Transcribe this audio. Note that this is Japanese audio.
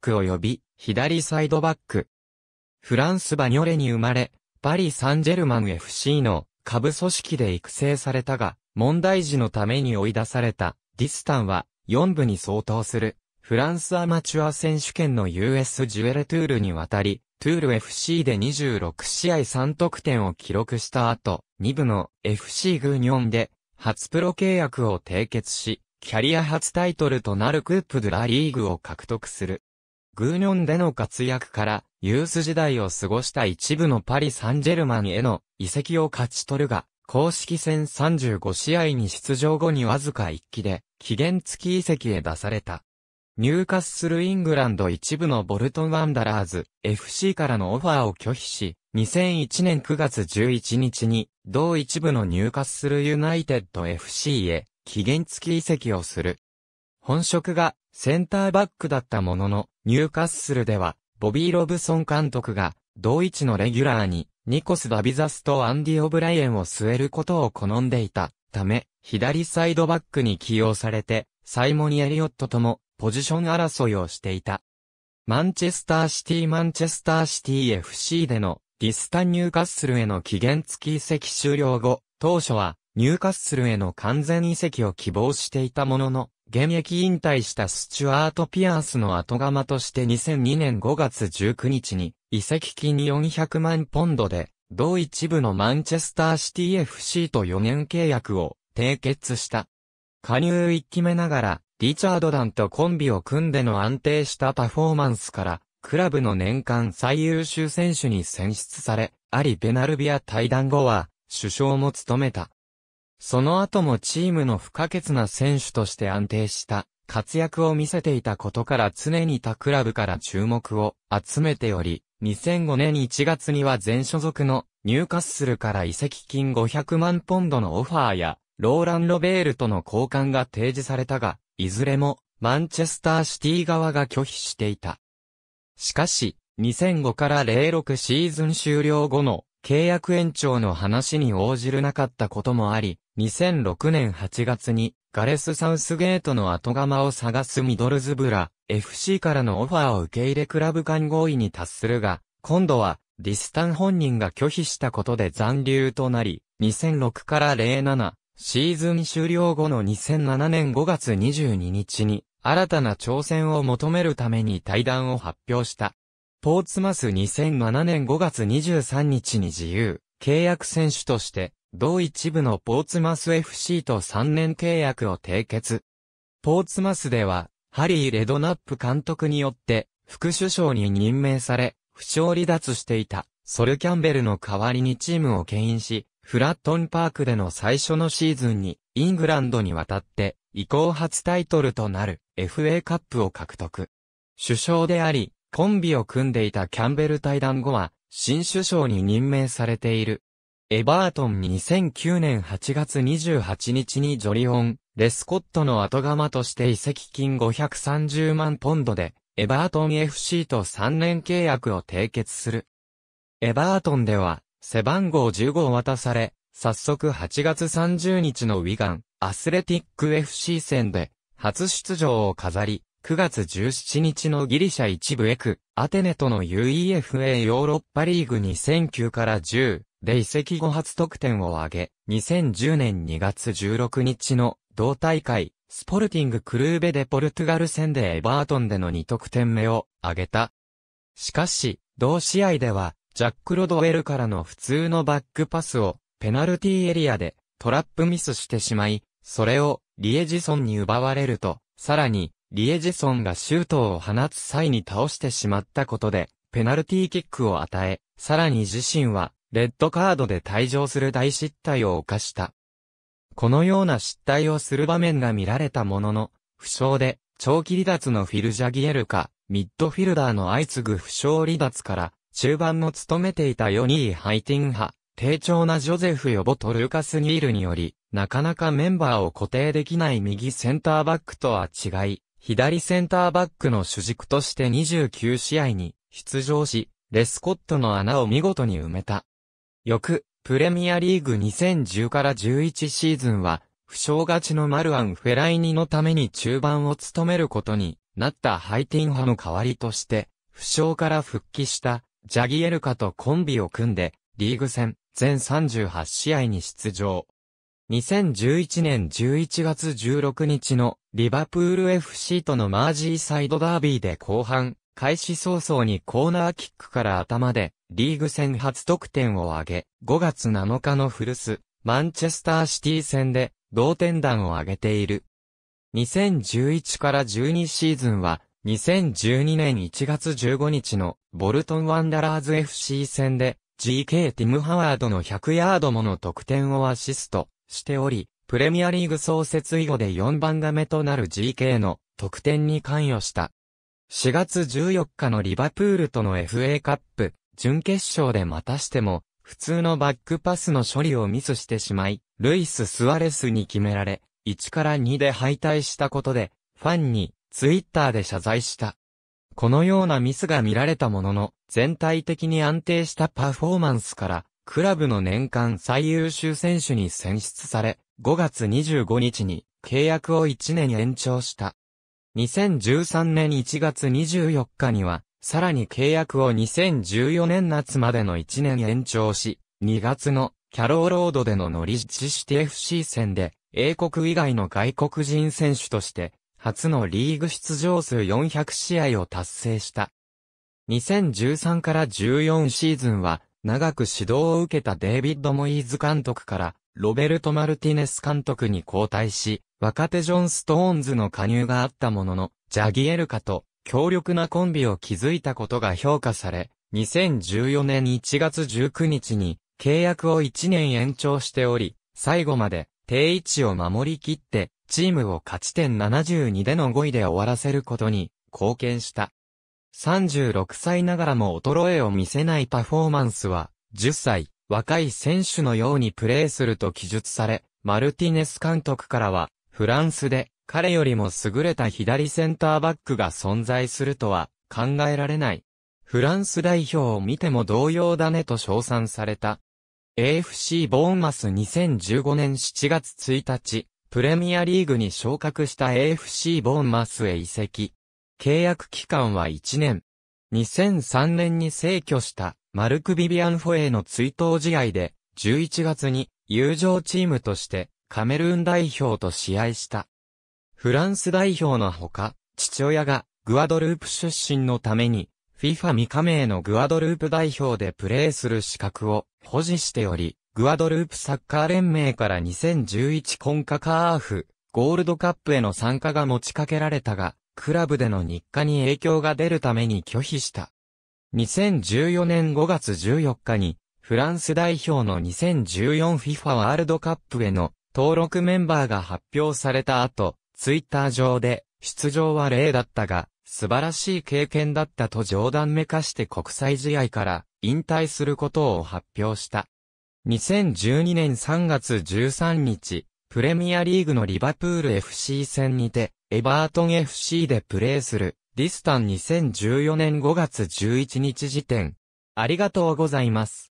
ク及び左サイドバック。フランスバニョレに生まれ、パリ・サンジェルマン FC の下部組織で育成されたが、問題児のために追い出されたディスタンは4部に相当するフランスアマチュア選手権の US ジュエルトゥールに渡り、トゥール FC で26試合3得点を記録した後、2部の FC グーニョンで初プロ契約を締結し、キャリア初タイトルとなるクープドゥラリーグを獲得する。グーニョンでの活躍から、ユース時代を過ごした一部のパリ・サンジェルマンへの移籍を勝ち取るが、公式戦35試合に出場後にわずか1期で、期限付き移籍へ出された。入荷するイングランド一部のボルトン・ワンダラーズ FC からのオファーを拒否し、2001年9月11日に、同一部の入荷するユナイテッド FC へ、期限付き移籍をする。本職がセンターバックだったものの、ニューカッスルでは、ボビー・ロブソン監督が、同一のレギュラーに、ニコス・ダビザスとアンディ・オブライエンを据えることを好んでいたため、左サイドバックに起用されて、サイモニ・エリオットとも、ポジション争いをしていた。マンチェスターシティ・マンチェスターシティ FC での、ディスタ・ニューカッスルへの期限付き移籍終了後、当初は、ニューカッスルへの完全移籍を希望していたものの、現役引退したスチュアート・ピアースの後釜として2002年5月19日に、移籍金400万ポンドで、同一部のマンチェスターシティ FC と4年契約を締結した。加入1期目ながら、リチャード団とコンビを組んでの安定したパフォーマンスから、クラブの年間最優秀選手に選出され、アリ・ベナルビア対談後は、首相も務めた。その後もチームの不可欠な選手として安定した活躍を見せていたことから常に他クラブから注目を集めており、2005年1月には全所属のニューカッスルから移籍金500万ポンドのオファーや、ローラン・ロベールとの交換が提示されたが、いずれもマンチェスターシティ側が拒否していた。しかし、2005から06シーズン終了後の契約延長の話に応じるなかったこともあり、2006年8月にガレス・サウスゲートの後釜を探すミドルズブラ FC からのオファーを受け入れクラブ間合意に達するが、今度はディスタン本人が拒否したことで残留となり、2006から07シーズン終了後の2007年5月22日に新たな挑戦を求めるために対談を発表した。ポーツマス2007年5月23日に自由契約選手として同一部のポーツマス FC と3年契約を締結。ポーツマスでは、ハリー・レドナップ監督によって、副首相に任命され、不詳離脱していた、ソル・キャンベルの代わりにチームを牽引し、フラットンパークでの最初のシーズンに、イングランドに渡って、移行初タイトルとなる FA カップを獲得。首相であり、コンビを組んでいたキャンベル対談後は、新首相に任命されている。エバートン2009年8月28日にジョリオン・レスコットの後釜として移籍金530万ポンドで、エバートン FC と3年契約を締結する。エバートンでは、背番号15を渡され、早速8月30日のウィガン、アスレティック FC 戦で、初出場を飾り、9月17日のギリシャ一部エク、アテネとの UEFA ヨーロッパリーグ2009から10、で移籍後初得点を挙げ、2010年2月16日の同大会、スポルティングクルーベでポルトガル戦でエバートンでの2得点目を挙げた。しかし、同試合では、ジャック・ロドウェルからの普通のバックパスを、ペナルティーエリアでトラップミスしてしまい、それをリエジソンに奪われると、さらに、リエジソンがシュートを放つ際に倒してしまったことで、ペナルティーキックを与え、さらに自身はレッドカードで退場する大失態を犯した。このような失態をする場面が見られたものの、負傷で、長期離脱のフィル・ジャギエルか、ミッドフィルダーの相次ぐ負傷離脱から、中盤も務めていたヨニー・ハイティン派、低調なジョゼフ・ヨボとルーカス・ニールにより、なかなかメンバーを固定できない右センターバックとは違い、左センターバックの主軸として29試合に出場し、レスコットの穴を見事に埋めた。翌、プレミアリーグ2010から11シーズンは、負傷勝ちのマルアン・フェライニのために中盤を務めることになったハイティン派の代わりとして、負傷から復帰したジャギエルカとコンビを組んで、リーグ戦全38試合に出場。2011年11月16日のリバプール FC とのマージーサイドダービーで後半、開始早々にコーナーキックから頭でリーグ戦初得点を挙げ、5月7日の古巣、マンチェスターシティ戦で同点弾を挙げている。2011から12シーズンは、2012年1月15日のボルトンワンダラーズ FC 戦で GK ティム・ハワードの100ヤードもの得点をアシストしており、プレミアリーグ創設以後で4番が目となる GK の得点に関与した。4月14日のリバプールとの FA カップ準決勝でまたしても、普通のバックパスの処理をミスしてしまい、ルイス・スアレスに決められ、1から2で敗退したことで、ファンに、ツイッターで謝罪した。このようなミスが見られたものの、全体的に安定したパフォーマンスから、クラブの年間最優秀選手に選出され、5月25日に契約を1年延長した。2013年1月24日には、さらに契約を2014年夏までの1年延長し、2月のキャローロードでのノリジチシティ FC 戦で、英国以外の外国人選手として、初のリーグ出場数400試合を達成した。2013から14シーズンは、長く指導を受けたデイビッド・モイーズ監督から、ロベルト・マルティネス監督に交代し、若手ジョン・ストーンズの加入があったものの、ジャギエルカと強力なコンビを築いたことが評価され、2014年1月19日に契約を1年延長しており、最後まで定位置を守り切って、チームを勝ち点72での5位で終わらせることに貢献した。36歳ながらも衰えを見せないパフォーマンスは、10歳、若い選手のようにプレーすると記述され、マルティネス監督からは、フランスで彼よりも優れた左センターバックが存在するとは考えられない。フランス代表を見ても同様だねと称賛された。AFC ボーンマス2015年7月1日、プレミアリーグに昇格した AFC ボーンマスへ移籍。契約期間は1年。2003年に制去したマルク・ビビアン・フォエの追悼試合で11月に友情チームとしてカメルーン代表と試合した。フランス代表のほか、父親がグアドループ出身のために、FIFA 未加盟のグアドループ代表でプレーする資格を保持しており、グアドループサッカー連盟から2011コンカカーフ、ゴールドカップへの参加が持ちかけられたが、クラブでの日課に影響が出るために拒否した。2014年5月14日に、フランス代表の 2014FIFA ワールドカップへの登録メンバーが発表された後、ツイッター上で、出場は例だったが、素晴らしい経験だったと冗談めかして国際試合から引退することを発表した。2012年3月13日、プレミアリーグのリバプール FC 戦にて、エバートン FC でプレーする、ディスタン2014年5月11日時点。ありがとうございます。